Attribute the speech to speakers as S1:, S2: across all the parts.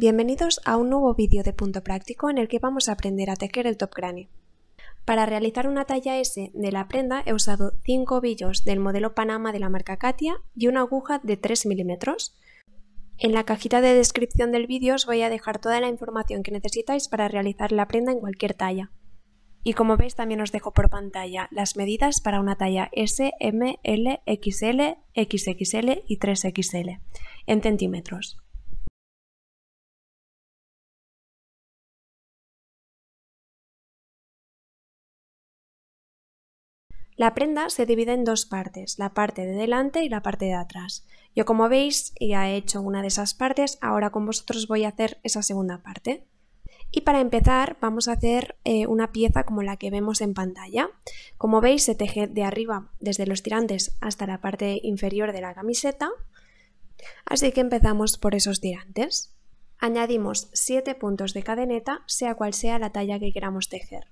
S1: Bienvenidos a un nuevo vídeo de punto práctico en el que vamos a aprender a tejer el top granny. Para realizar una talla S de la prenda he usado 5 ovillos del modelo Panama de la marca Katia y una aguja de 3 milímetros. En la cajita de descripción del vídeo os voy a dejar toda la información que necesitáis para realizar la prenda en cualquier talla. Y como veis también os dejo por pantalla las medidas para una talla S, M, L, XL, XXL y 3XL en centímetros. La prenda se divide en dos partes, la parte de delante y la parte de atrás. Yo como veis ya he hecho una de esas partes, ahora con vosotros voy a hacer esa segunda parte. Y para empezar vamos a hacer eh, una pieza como la que vemos en pantalla. Como veis se teje de arriba desde los tirantes hasta la parte inferior de la camiseta, así que empezamos por esos tirantes. Añadimos 7 puntos de cadeneta, sea cual sea la talla que queramos tejer.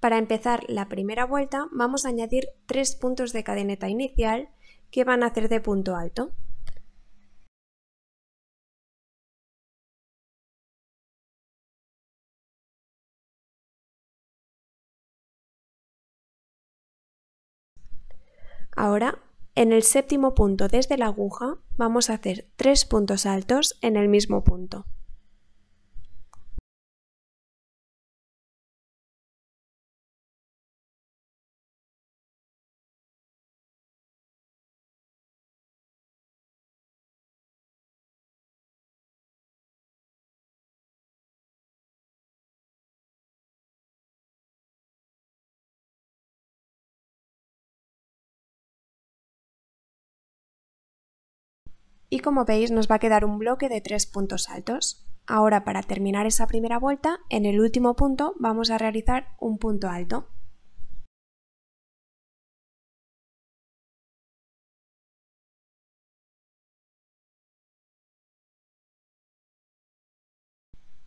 S2: Para empezar la primera vuelta vamos a añadir tres puntos de cadeneta inicial que van a hacer de punto alto.
S1: Ahora, en el séptimo punto desde la aguja, vamos a hacer tres puntos altos en el mismo punto. Y como veis nos va a quedar un bloque de tres puntos altos. Ahora para terminar esa primera vuelta, en el último punto vamos a realizar un punto alto.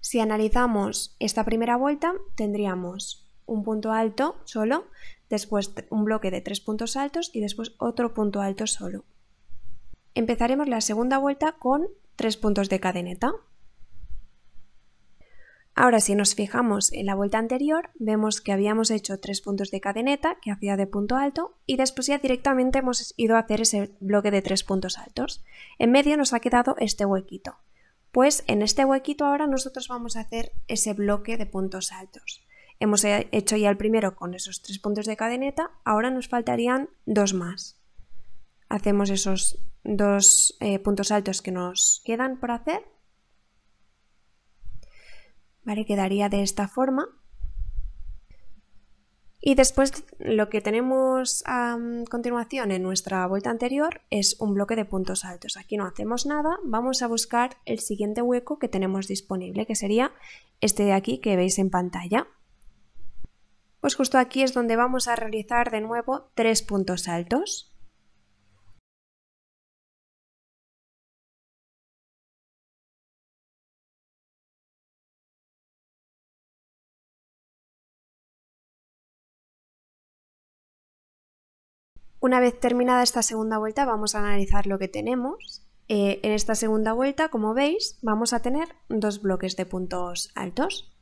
S1: Si analizamos esta primera vuelta, tendríamos un punto alto solo, después un bloque de tres puntos altos y después otro punto alto solo. Empezaremos la segunda vuelta con tres puntos de cadeneta. Ahora si nos fijamos en la vuelta anterior, vemos que habíamos hecho tres puntos de cadeneta que hacía de punto alto y después ya directamente hemos ido a hacer ese bloque de tres puntos altos. En medio nos ha quedado este huequito. Pues en este huequito ahora nosotros vamos a hacer ese bloque de puntos altos. Hemos hecho ya el primero con esos tres puntos de cadeneta, ahora nos faltarían dos más. Hacemos esos dos eh, puntos altos que nos quedan por hacer. quedaría de esta forma. Y después lo que tenemos a mm, continuación en nuestra vuelta anterior es un bloque de puntos altos. Aquí no hacemos nada, vamos a buscar el siguiente hueco que tenemos disponible, que sería este de aquí que veis en pantalla. Pues justo aquí es donde vamos a realizar de nuevo tres puntos altos. Una vez terminada esta segunda vuelta vamos a analizar lo que tenemos. Eh, en esta segunda vuelta, como veis, vamos a tener dos bloques de puntos altos.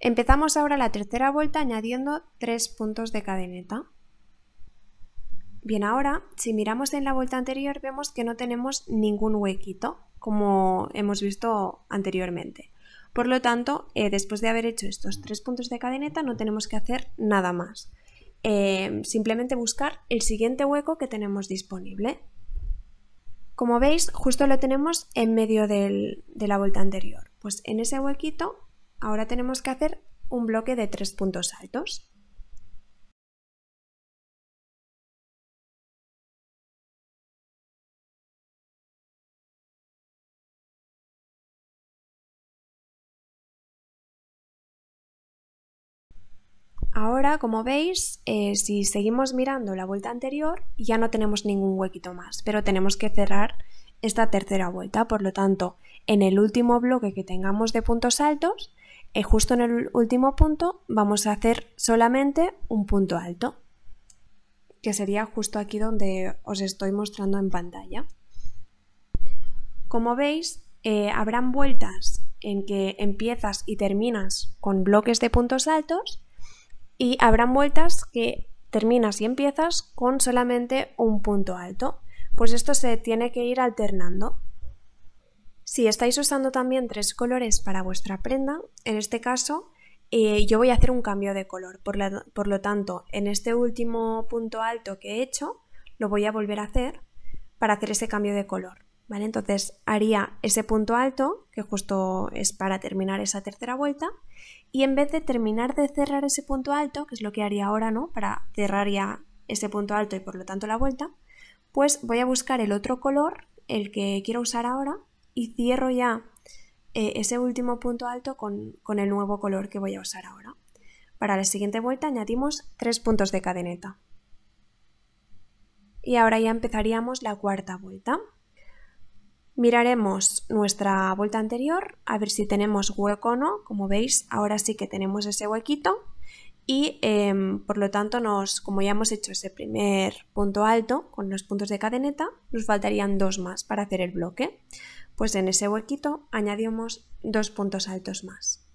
S1: Empezamos ahora la tercera vuelta añadiendo tres puntos de cadeneta. Bien, ahora, si miramos en la vuelta anterior, vemos que no tenemos ningún huequito, como hemos visto anteriormente. Por lo tanto, eh, después de haber hecho estos tres puntos de cadeneta, no tenemos que hacer nada más. Eh, simplemente buscar el siguiente hueco que tenemos disponible. Como veis, justo lo tenemos en medio de la vuelta anterior. Pues en ese huequito ahora tenemos que hacer un bloque de tres puntos altos. Ahora, como veis, eh, si seguimos mirando la vuelta anterior, ya no tenemos ningún huequito más, pero tenemos que cerrar esta tercera vuelta. Por lo tanto, en el último bloque que tengamos de puntos altos, eh, justo en el último punto, vamos a hacer solamente un punto alto, que sería justo aquí donde os estoy mostrando en pantalla. Como veis, eh, habrán vueltas en que empiezas y terminas con bloques de puntos altos y habrán vueltas que terminas y empiezas con solamente un punto alto. Pues esto se tiene que ir alternando. Si estáis usando también tres colores para vuestra prenda, en este caso eh, yo voy a hacer un cambio de color. Por, lo tanto, en este último punto alto que he hecho, lo voy a volver a hacer para hacer ese cambio de color. ¿vale? Entonces haría ese punto alto, que justo es para terminar esa tercera vuelta, y en vez de terminar de cerrar ese punto alto, que es lo que haría ahora, ¿no? Para cerrar ya ese punto alto y por lo tanto la vuelta, pues voy a buscar el otro color, el que quiero usar ahora, y cierro ya eh, ese último punto alto con, con el nuevo color que voy a usar ahora. Para la siguiente vuelta añadimos tres puntos de cadeneta. Y ahora ya empezaríamos la cuarta vuelta. Miraremos nuestra vuelta anterior a ver si tenemos hueco o no. Como veis, ahora sí que tenemos ese huequito y em, por lo tanto, nos, como ya hemos hecho ese primer punto alto con los puntos de cadeneta, nos faltarían dos más para hacer el bloque. Pues en ese huequito añadimos dos puntos altos más.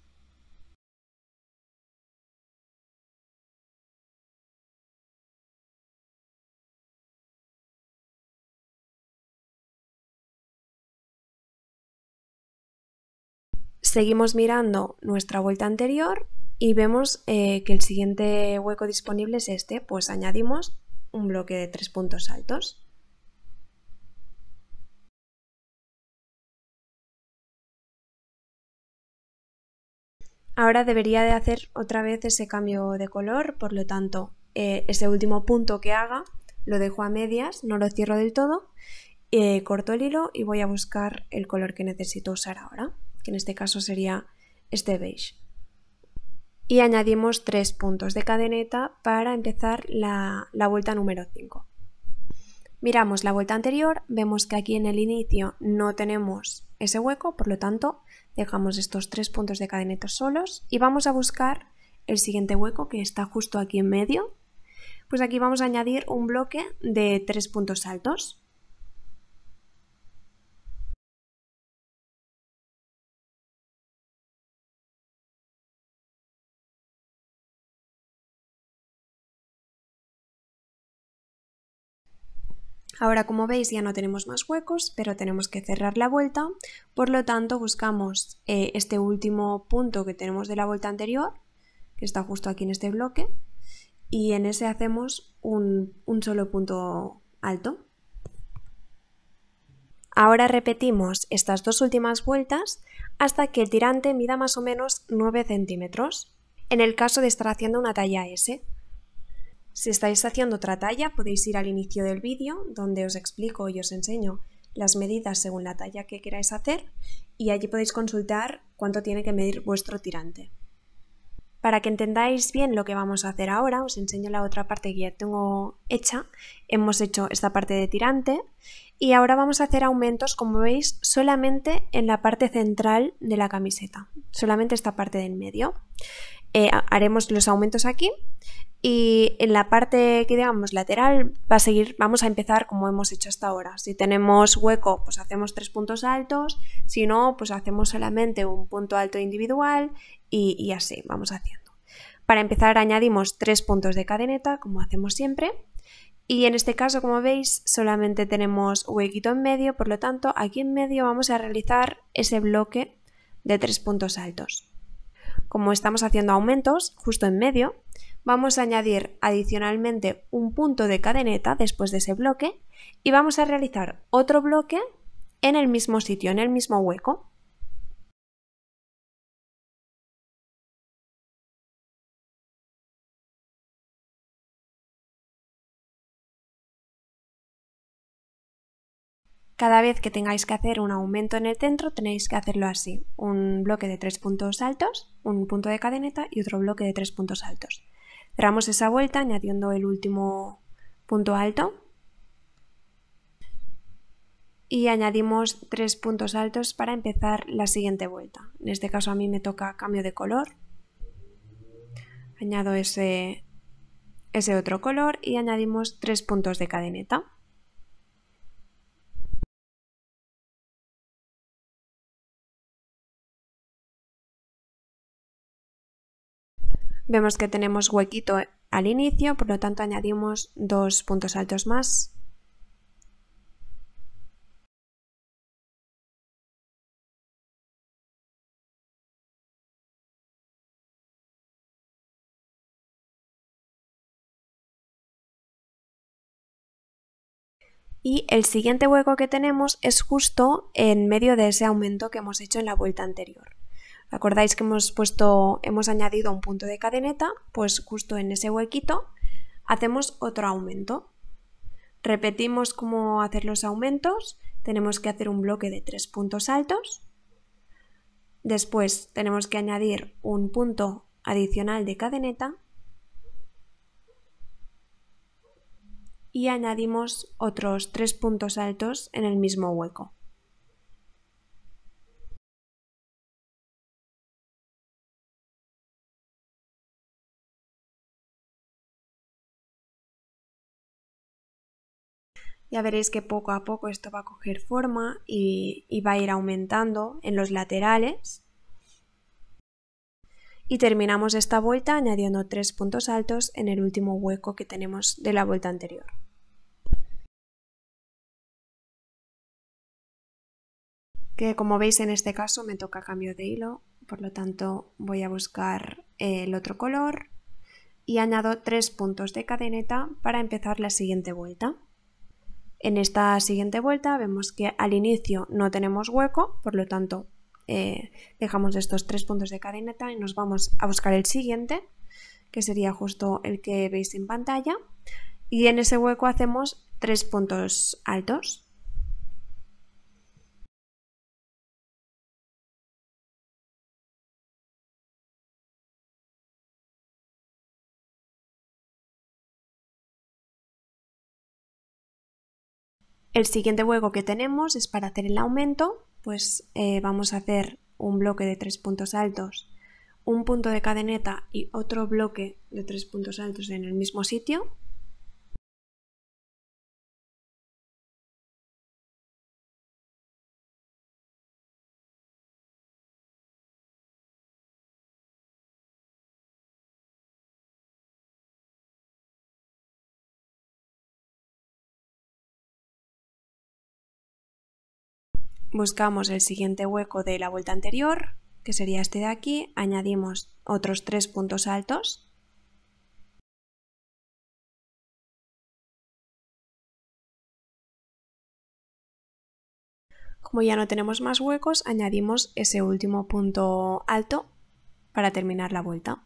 S2: Seguimos mirando
S1: nuestra vuelta anterior y vemos eh, que el siguiente hueco disponible es este, pues añadimos un bloque de tres puntos altos. Ahora debería de hacer otra vez ese cambio de color, por lo tanto, eh, ese último punto que haga lo dejo a medias, no lo cierro del todo, eh, corto el hilo y voy a buscar el color que necesito usar ahora que en este caso sería este beige. Y añadimos tres puntos de cadeneta para empezar la, la vuelta número 5. Miramos la vuelta anterior, vemos que aquí en el inicio no tenemos ese hueco, por lo tanto dejamos estos tres puntos de cadeneta solos y vamos a buscar el siguiente hueco que está justo aquí en medio. Pues aquí vamos a añadir un bloque de tres puntos altos. Ahora como veis ya no tenemos más huecos, pero tenemos que cerrar la vuelta, por lo tanto buscamos eh, este último punto que tenemos de la vuelta anterior, que está justo aquí en este bloque, y en ese hacemos un, un solo punto alto. Ahora repetimos estas dos últimas vueltas hasta que el tirante mida más o menos 9 centímetros, en el caso de estar haciendo una talla S. Si estáis haciendo otra talla podéis ir al inicio del vídeo donde os explico y os enseño las medidas según la talla que queráis hacer y allí podéis consultar cuánto tiene que medir vuestro tirante. Para que entendáis bien lo que vamos a hacer ahora, os enseño la otra parte que ya tengo hecha. Hemos hecho esta parte de tirante y ahora vamos a hacer aumentos, como veis, solamente en la parte central de la camiseta, solamente esta parte del medio. Eh, haremos los aumentos aquí y en la parte que digamos lateral va a seguir, vamos a empezar como hemos hecho hasta ahora. Si tenemos hueco, pues hacemos tres puntos altos, si no, pues hacemos solamente un punto alto individual y así vamos haciendo. Para empezar añadimos tres puntos de cadeneta, como hacemos siempre, y en este caso, como veis, solamente tenemos huequito en medio, por lo tanto, aquí en medio vamos a realizar ese bloque de tres puntos altos. Como estamos haciendo aumentos justo en medio, vamos a añadir adicionalmente un punto de cadeneta después de ese bloque y vamos a realizar otro bloque en el mismo sitio, en el mismo hueco. Cada vez que tengáis que hacer un aumento en el centro tenéis que hacerlo así, un bloque de tres puntos altos, un punto de cadeneta y otro bloque de tres puntos altos. Cerramos esa vuelta añadiendo el último punto alto y añadimos tres puntos altos para empezar la siguiente vuelta. En este caso a mí me toca cambio de color. Añado ese, ese otro color y añadimos tres puntos de cadeneta. Vemos que tenemos huequito al inicio, por lo tanto añadimos dos puntos altos más. Y el siguiente hueco que tenemos es justo en medio de ese aumento que hemos hecho en la vuelta anterior acordáis que hemos puesto, hemos añadido un punto de cadeneta, pues justo en ese huequito hacemos otro aumento. Repetimos cómo hacer los aumentos, tenemos que hacer un bloque de tres puntos altos, después tenemos que añadir un punto adicional de cadeneta y añadimos otros tres puntos altos en el mismo hueco.
S2: Ya veréis que poco a poco esto va a coger forma
S1: y, va a ir aumentando en los laterales. Y terminamos esta vuelta añadiendo tres puntos altos en el último hueco que tenemos
S2: de la vuelta anterior.
S1: Que como veis en este caso me toca cambio de hilo, por lo tanto voy a buscar el otro color y añado tres puntos de cadeneta para empezar la siguiente vuelta. En esta siguiente vuelta vemos que al inicio no tenemos hueco, por lo tanto eh, dejamos estos tres puntos de cadeneta y nos vamos a buscar el siguiente, que sería justo el que veis en pantalla. Y en ese hueco hacemos tres puntos altos.
S2: El siguiente hueco que tenemos es para hacer
S1: el aumento, pues eh, vamos a hacer un bloque de tres puntos altos, un punto de cadeneta y otro bloque de tres puntos altos en el mismo sitio, buscamos el siguiente hueco de la vuelta anterior, que sería este de aquí, añadimos otros tres puntos altos. Como ya no tenemos más huecos, añadimos ese último punto alto para terminar la vuelta.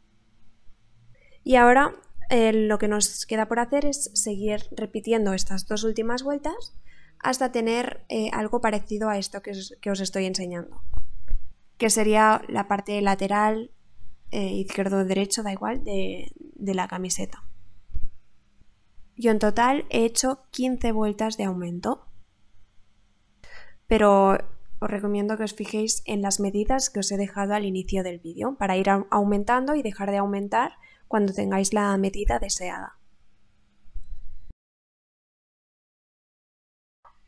S1: Y ahora eh, lo que nos queda por hacer es seguir repitiendo estas dos últimas vueltas hasta tener eh, algo parecido a esto que os, estoy enseñando, que sería la parte lateral, eh, izquierdo o derecho, da igual, de, de la camiseta. Yo en total he hecho 15 vueltas de aumento, pero os recomiendo que os fijéis en las medidas que os he dejado al inicio del vídeo para ir aumentando y dejar de aumentar cuando tengáis la medida deseada.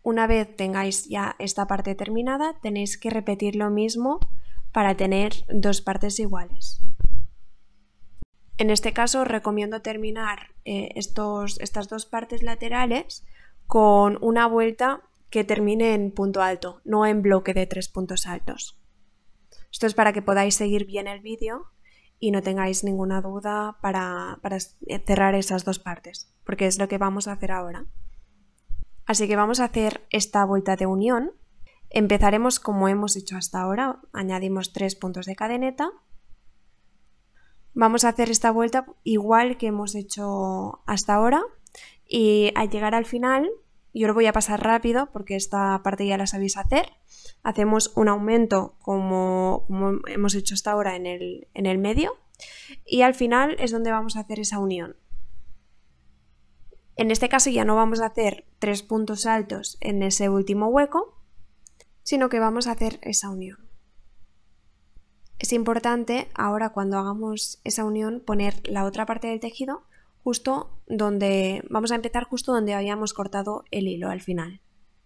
S1: Una vez tengáis ya esta parte terminada, tenéis que repetir lo mismo para tener dos partes iguales. En este caso, os recomiendo terminar eh, estos, estas dos partes laterales con una vuelta que termine en punto alto, no en bloque de tres puntos altos. Esto es para que podáis seguir bien el vídeo y no tengáis ninguna duda para cerrar esas dos partes, porque es lo que vamos a hacer ahora. Así que vamos a hacer esta vuelta de unión. Empezaremos como hemos hecho hasta ahora, añadimos tres puntos de cadeneta. Vamos a hacer esta vuelta igual que hemos hecho hasta ahora y al llegar al final, yo lo voy a pasar rápido porque esta parte ya la sabéis hacer, hacemos un aumento como, como hemos hecho hasta ahora en el, en el medio y al final es donde vamos a hacer esa unión. En este caso ya no vamos a hacer tres puntos altos en ese último hueco, sino que vamos a hacer esa unión. Es importante ahora cuando hagamos esa unión poner la otra parte del tejido justo donde vamos a empezar justo donde habíamos cortado el hilo al final,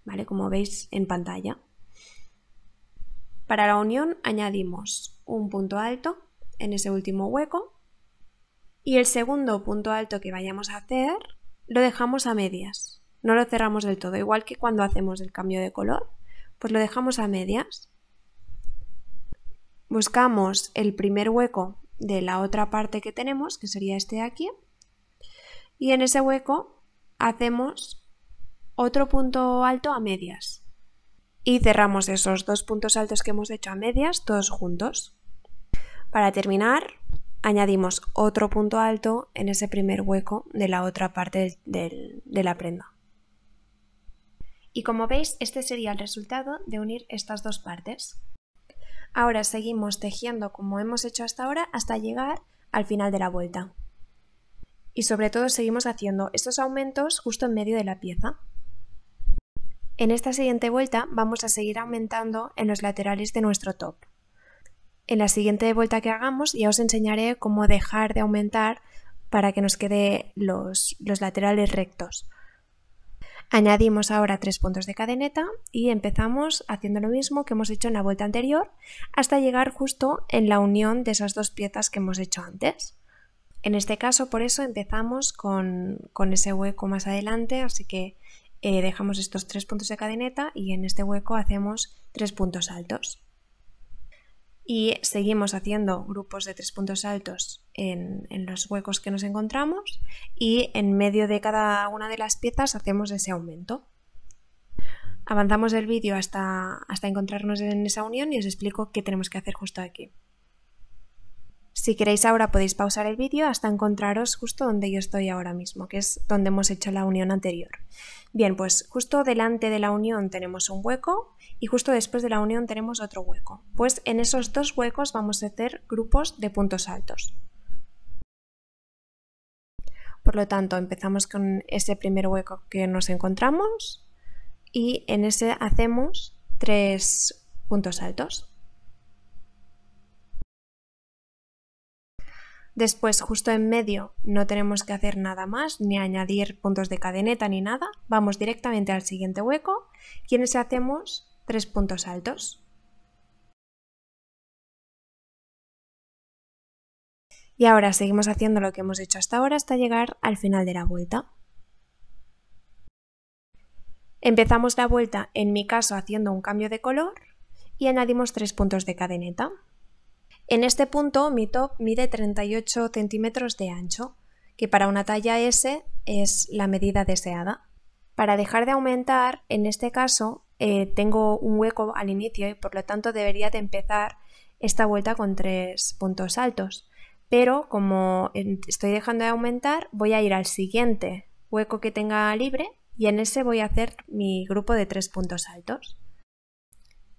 S1: ¿vale? Como veis en pantalla. Para la unión añadimos un punto alto en ese último hueco y el segundo punto alto que vayamos a hacer lo dejamos a medias, no lo cerramos del todo, igual que cuando hacemos el cambio de color, pues lo dejamos a medias. Buscamos el primer hueco de la otra parte que tenemos, que sería este de aquí, y en ese hueco hacemos otro punto alto a medias y cerramos esos dos puntos altos que hemos hecho a medias todos juntos. Para terminar, añadimos otro punto alto en ese primer hueco de la otra parte de la prenda. Y como veis, este sería el resultado de unir estas dos partes. Ahora seguimos tejiendo como hemos hecho hasta ahora hasta llegar al final de la vuelta. Y sobre todo seguimos haciendo estos aumentos justo en medio de la pieza. En esta siguiente vuelta vamos a seguir aumentando en los laterales de nuestro top. En la siguiente vuelta que hagamos ya os enseñaré cómo dejar de aumentar para que nos quede los, laterales rectos. Añadimos ahora tres puntos de cadeneta y empezamos haciendo lo mismo que hemos hecho en la vuelta anterior hasta llegar justo en la unión de esas dos piezas que hemos hecho antes. En este caso por eso empezamos con, ese hueco más adelante, así que eh, dejamos estos tres puntos de cadeneta y en este hueco hacemos tres puntos altos y seguimos haciendo grupos de tres puntos altos en, los huecos que nos encontramos y en medio de cada una de las piezas hacemos ese aumento. Avanzamos el vídeo hasta, hasta encontrarnos en esa unión y os explico qué tenemos que hacer justo aquí. Si queréis ahora podéis pausar el vídeo hasta encontraros justo donde yo estoy ahora mismo, que es donde hemos hecho la unión anterior. Bien, pues justo delante de la unión tenemos un hueco y justo después de la unión tenemos otro hueco. Pues en esos dos huecos vamos a hacer grupos de puntos altos. Por lo tanto, empezamos con ese primer hueco que nos encontramos y en ese hacemos tres puntos altos. Después, justo en medio, no tenemos que hacer nada más, ni añadir puntos de cadeneta ni nada. Vamos directamente al siguiente hueco y en ese hacemos
S2: tres puntos altos.
S1: Y ahora seguimos haciendo lo que hemos hecho hasta ahora hasta llegar al final de la vuelta. Empezamos la vuelta, en mi caso, haciendo un cambio de color y añadimos tres puntos de cadeneta. En este punto mi top mide 38 centímetros de ancho, que para una talla S es la medida deseada. Para dejar de aumentar, en este caso, eh, tengo un hueco al inicio y por lo tanto debería de empezar esta vuelta con tres puntos altos. Pero como estoy dejando de aumentar, voy a ir al siguiente hueco que tenga libre y en ese voy a hacer mi grupo de tres puntos altos.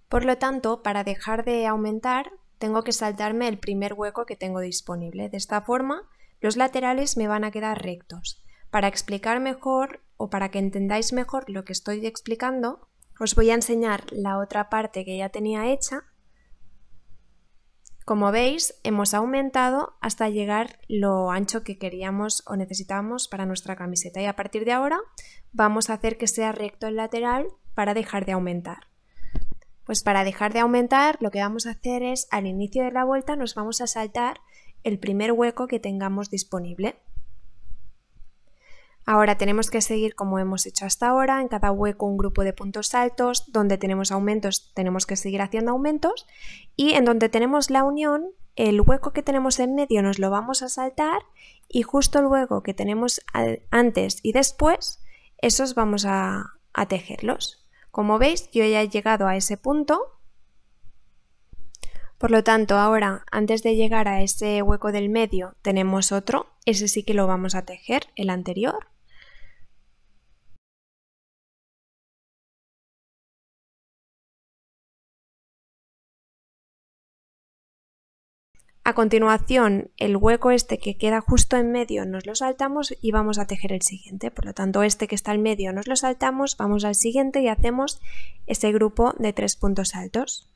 S1: Por lo tanto, para dejar de aumentar, tengo que saltarme el primer hueco que tengo disponible. De esta forma, los laterales me van a quedar rectos. Para explicar mejor o para que entendáis mejor lo que estoy explicando, os voy a enseñar la otra parte que ya tenía hecha. Como veis, hemos aumentado hasta llegar lo ancho que queríamos o necesitábamos para nuestra camiseta y a partir de ahora vamos a hacer que sea recto el lateral para dejar de aumentar. Pues para dejar de aumentar lo que vamos a hacer es al inicio de la vuelta nos vamos a saltar el primer hueco que tengamos disponible. Ahora tenemos que seguir como hemos hecho hasta ahora, en cada hueco un grupo de puntos altos, donde tenemos aumentos tenemos que seguir haciendo aumentos y en donde tenemos la unión, el hueco que tenemos en medio nos lo vamos a saltar y justo luego que tenemos antes y después, esos vamos a, a tejerlos. Como veis, yo ya he llegado a ese punto por lo tanto, ahora, antes de llegar a ese hueco del medio, tenemos otro, ese sí que lo vamos a tejer, el anterior. A continuación, el hueco este que queda justo en medio nos lo saltamos y vamos a tejer el siguiente. Por lo tanto, este que está en medio nos lo saltamos, vamos al siguiente y hacemos ese grupo de
S2: tres puntos altos.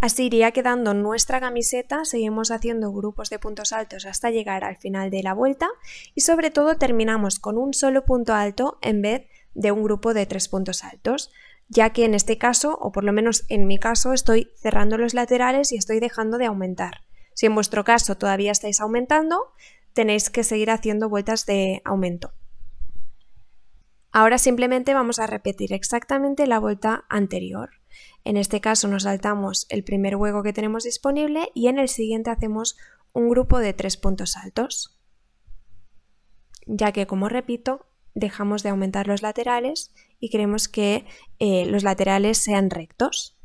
S1: Así iría quedando nuestra camiseta, seguimos haciendo grupos de puntos altos hasta llegar al final de la vuelta y sobre todo terminamos con un solo punto alto en vez de de un grupo de tres puntos altos, ya que en este caso, o por lo menos en mi caso, estoy cerrando los laterales y estoy dejando de aumentar. Si en vuestro caso todavía estáis aumentando, tenéis que seguir haciendo vueltas de aumento. Ahora simplemente vamos a repetir exactamente la vuelta anterior. En este caso nos saltamos el primer hueco que tenemos disponible y en el siguiente hacemos un grupo de tres puntos altos, ya que como repito, dejamos de aumentar los laterales y queremos que eh, los laterales sean rectos.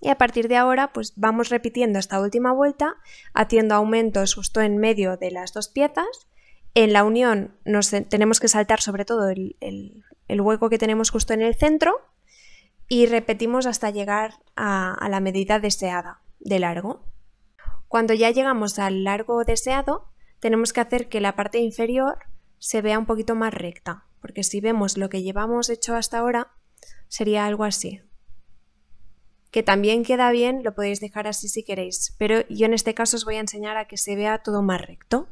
S1: Y a partir de ahora pues vamos repitiendo esta última vuelta haciendo aumentos justo en medio de las dos piezas. En la unión nos eh, tenemos que saltar sobre todo el, hueco que tenemos justo en el centro y repetimos hasta llegar a, a la medida deseada de largo. Cuando ya llegamos al largo deseado tenemos que hacer que la parte inferior se vea un poquito más recta, porque si vemos lo que llevamos hecho hasta ahora, sería algo así. Que también queda bien, lo podéis dejar así si queréis, pero yo en este caso os voy a enseñar a que se vea todo más recto.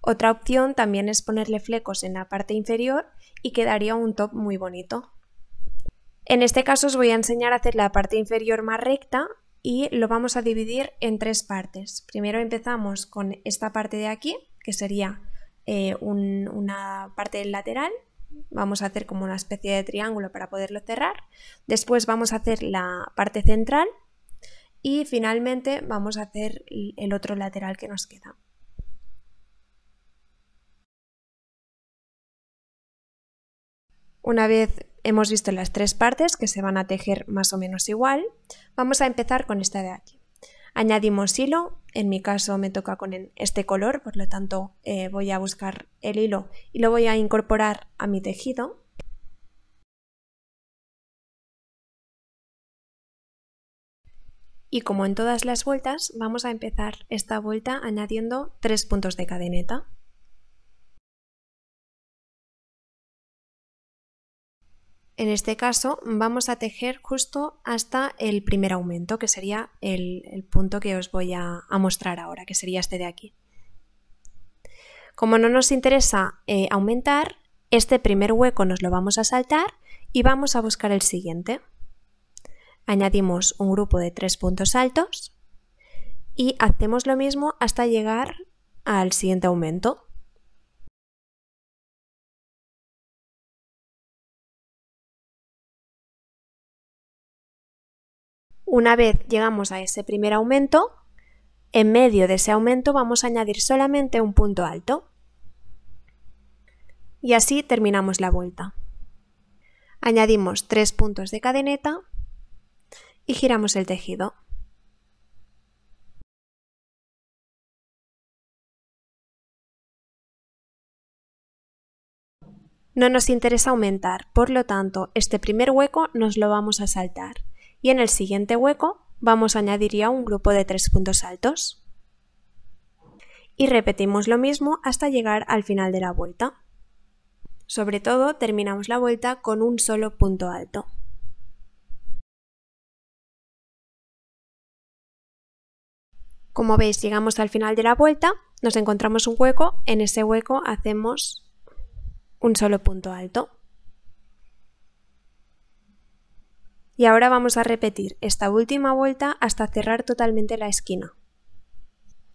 S1: Otra opción también es ponerle flecos en la parte inferior y quedaría un top muy bonito. En este caso os voy a enseñar a hacer la parte inferior más recta y lo vamos a dividir en tres partes. Primero empezamos con esta parte de aquí, que sería eh, una parte del lateral, vamos a hacer como una especie de triángulo para poderlo cerrar, después vamos a hacer la parte central y finalmente vamos a hacer el otro lateral que nos queda. Una vez hemos visto las tres partes que se van a tejer más o menos igual, vamos a empezar con esta de aquí. Añadimos hilo, en mi caso me toca con este color, por lo tanto eh, voy a buscar el hilo y lo voy a incorporar a mi tejido.
S2: Y como en todas las vueltas, vamos a empezar esta vuelta añadiendo tres puntos de cadeneta.
S1: En este caso vamos a tejer justo hasta el primer aumento, que sería el, punto que os voy a, mostrar ahora, que sería este de aquí. Como no nos interesa eh, aumentar, este primer hueco nos lo vamos a saltar y vamos a buscar el siguiente. Añadimos un grupo de tres puntos altos y hacemos lo mismo hasta llegar al
S2: siguiente aumento. Una vez
S1: llegamos a ese primer aumento, en medio de ese aumento vamos a añadir solamente un punto alto. Y así terminamos la vuelta. Añadimos tres puntos de cadeneta y giramos el tejido.
S2: No nos interesa aumentar,
S1: por lo tanto, este primer hueco nos lo vamos a saltar y en el siguiente hueco vamos a añadir ya un grupo de tres puntos altos. Y repetimos lo mismo hasta llegar al final de la vuelta. Sobre todo terminamos la
S2: vuelta con un solo punto alto.
S1: Como veis llegamos al final de la vuelta, nos encontramos un hueco, en ese hueco hacemos un solo punto alto. Y ahora vamos a repetir esta última vuelta hasta cerrar totalmente la esquina.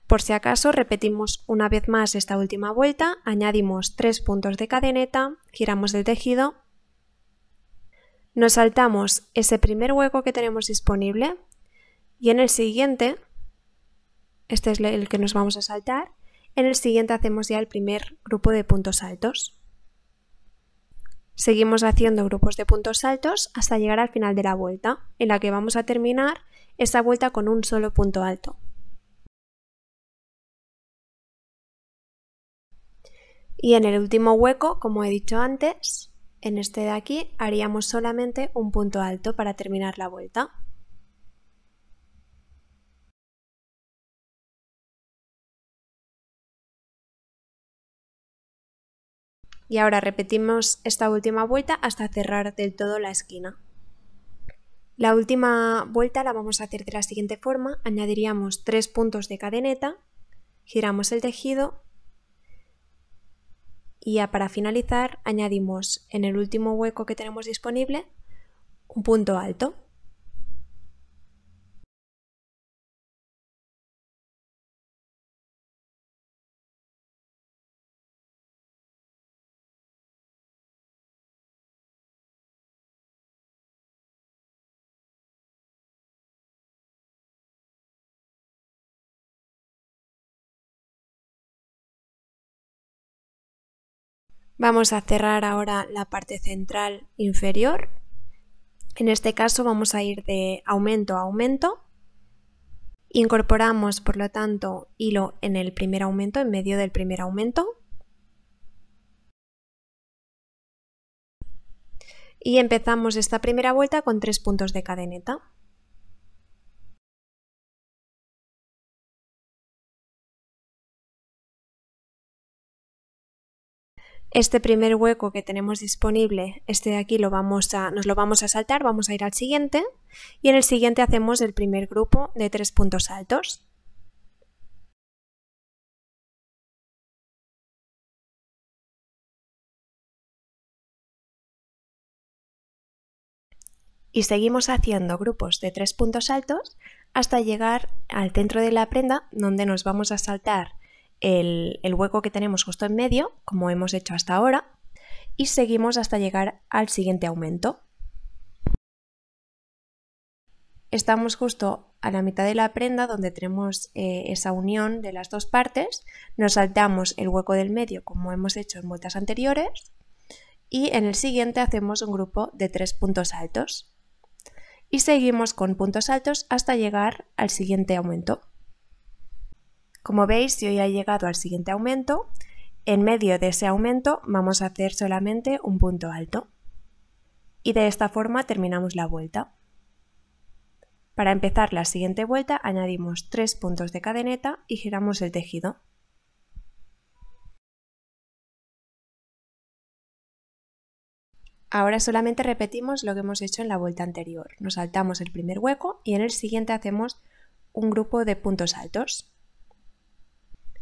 S1: Por si acaso repetimos una vez más esta última vuelta, añadimos tres puntos de cadeneta, giramos el tejido, nos saltamos ese primer hueco que tenemos disponible y en el siguiente, este es el que nos vamos a saltar, en el siguiente hacemos ya el primer grupo de puntos altos. Seguimos haciendo grupos de puntos altos hasta llegar al final de la vuelta, en la que vamos a terminar esa vuelta con un solo punto alto. Y en el último hueco, como he dicho antes, en este de aquí haríamos solamente un punto alto para terminar la vuelta.
S2: y ahora repetimos esta última vuelta
S1: hasta cerrar del todo la esquina. La última vuelta la vamos a hacer de la siguiente forma, añadiríamos tres puntos de cadeneta, giramos el tejido y ya para finalizar añadimos en el último hueco que tenemos disponible un punto alto
S2: Vamos a cerrar ahora la parte central
S1: inferior. En este caso vamos a ir de aumento a aumento. Incorporamos, por lo tanto, hilo en el primer aumento, en medio
S2: del primer aumento. Y empezamos esta primera vuelta con tres puntos de cadeneta.
S1: Este primer hueco que tenemos disponible, este de aquí lo vamos a, nos lo vamos a saltar, vamos a ir al siguiente y en el siguiente hacemos el primer grupo de tres puntos altos. y seguimos haciendo grupos de tres puntos altos hasta llegar al centro de la prenda donde nos vamos a saltar el, hueco que tenemos justo en medio, como hemos hecho hasta ahora, y seguimos hasta llegar al siguiente aumento. Estamos justo a la mitad de la prenda donde tenemos eh, esa unión de las dos partes, nos saltamos el hueco del medio como hemos hecho en vueltas anteriores y en el siguiente hacemos un grupo de tres puntos altos y seguimos con puntos altos hasta llegar al siguiente aumento. Como veis, si ya ha llegado al siguiente aumento. En medio de ese aumento vamos a hacer solamente un punto alto. Y de esta forma terminamos la vuelta. Para empezar la siguiente vuelta añadimos tres puntos de cadeneta y giramos el tejido. Ahora solamente repetimos lo que hemos hecho en la vuelta anterior. Nos saltamos el primer hueco y en el siguiente hacemos un grupo de puntos altos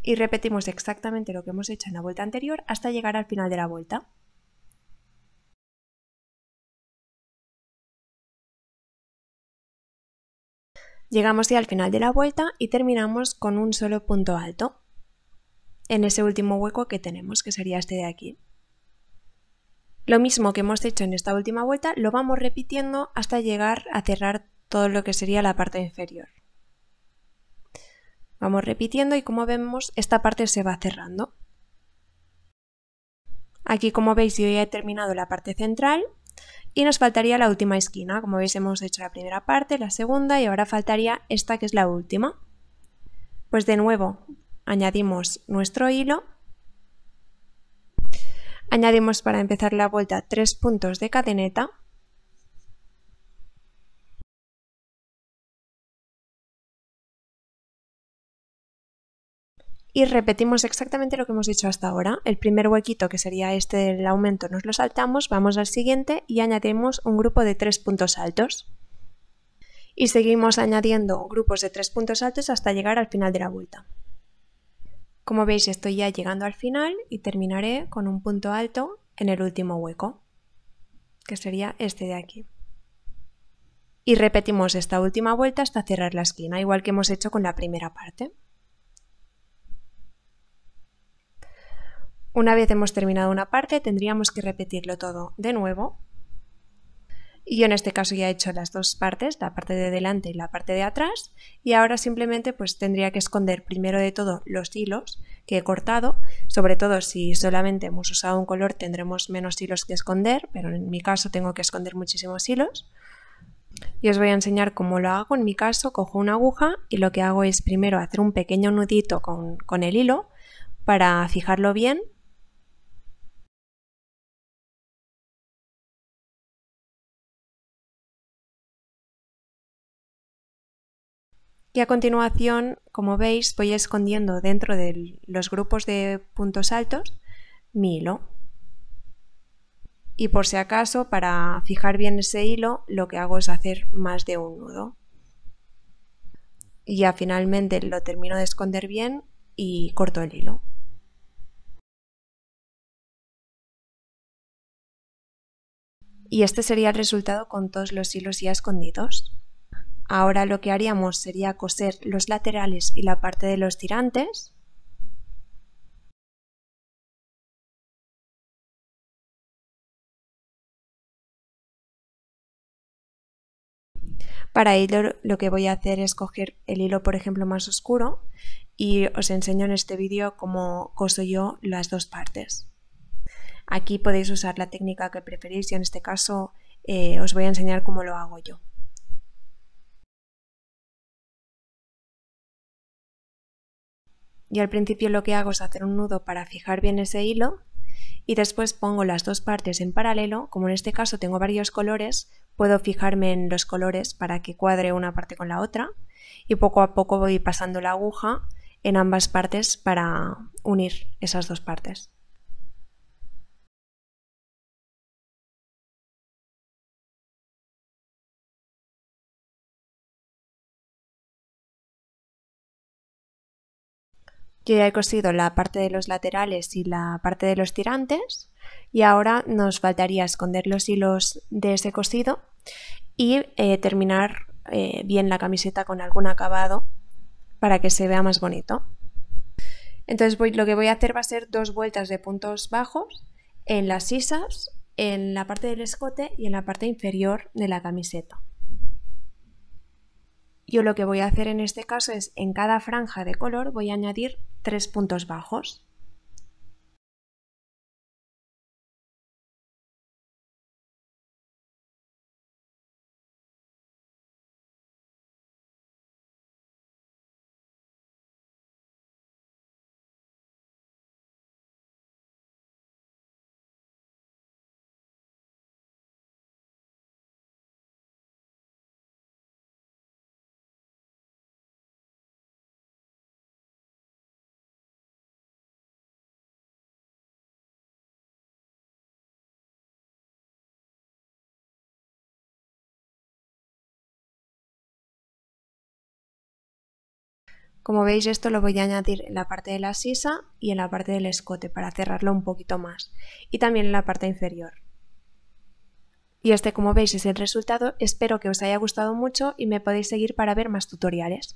S1: y repetimos exactamente lo que hemos hecho en la vuelta anterior hasta llegar al final de la vuelta. Llegamos ya al final de la vuelta y terminamos con un solo punto alto en ese último hueco que tenemos, que sería este de aquí. Lo mismo que hemos hecho en esta última vuelta lo vamos repitiendo hasta llegar a cerrar todo lo que sería la parte inferior. Vamos repitiendo y como vemos esta parte se va cerrando. Aquí como veis yo ya he terminado la parte central y nos faltaría la última esquina. Como veis hemos hecho la primera parte, la segunda y ahora faltaría esta que es la última. Pues de nuevo añadimos nuestro hilo. Añadimos para empezar la vuelta tres puntos
S2: de cadeneta y repetimos exactamente
S1: lo que hemos dicho hasta ahora. El primer huequito, que sería este del aumento, nos lo saltamos, vamos al siguiente y añadimos un grupo de tres puntos altos. Y seguimos añadiendo grupos de tres puntos altos hasta llegar al final de la vuelta. Como veis estoy ya llegando al final y terminaré con un punto alto en el último hueco, que sería este de aquí. Y repetimos esta última vuelta hasta cerrar la esquina, igual que hemos hecho con la primera parte. Una vez hemos terminado una parte, tendríamos que repetirlo todo de nuevo. Y yo en este caso ya he hecho las dos partes, la parte de delante y la parte de atrás. Y ahora simplemente pues tendría que esconder primero de todo los hilos que he cortado. Sobre todo si solamente hemos usado un color tendremos menos hilos que esconder, pero en mi caso tengo que esconder muchísimos hilos. Y os voy a enseñar cómo lo hago. En mi caso cojo una aguja y lo que hago es primero hacer un pequeño nudito con, con el hilo
S2: para fijarlo bien
S1: Y a continuación, como veis, voy escondiendo dentro de los grupos de puntos altos mi hilo. Y por si acaso, para fijar bien ese hilo, lo que hago es hacer más de un nudo. Y ya finalmente lo termino de esconder bien y corto el hilo. Y este sería el resultado con todos los hilos ya escondidos. Ahora lo que haríamos sería coser los laterales y la parte de los tirantes.
S2: Para ello lo que voy a hacer
S1: es coger el hilo, por ejemplo, más oscuro y os enseño en este vídeo cómo coso yo las dos partes. Aquí podéis usar la técnica que preferís, y en este caso eh, os voy a enseñar cómo lo hago yo.
S2: Yo al principio lo que hago es hacer un
S1: nudo para fijar bien ese hilo y después pongo las dos partes en paralelo, como en este caso tengo varios colores, puedo fijarme en los colores para que cuadre una parte con la otra y poco a poco voy pasando la aguja en ambas partes para unir
S2: esas dos partes. ya he cosido la parte de los
S1: laterales y la parte de los tirantes y ahora nos faltaría esconder los hilos de ese cosido y eh, terminar eh, bien la camiseta con algún acabado para que se vea más bonito. Entonces voy, lo que voy a hacer va a ser dos vueltas de puntos bajos en las sisas, en la parte del escote y en la parte inferior de la camiseta. Yo lo que voy a hacer en este caso es en cada franja de color voy a añadir tres puntos bajos. Como veis esto lo voy a añadir en la parte de la sisa y en la parte del escote para cerrarlo un poquito más y también en la parte inferior. Y este como veis es el resultado, espero que os haya gustado mucho y me podéis seguir para ver más
S2: tutoriales.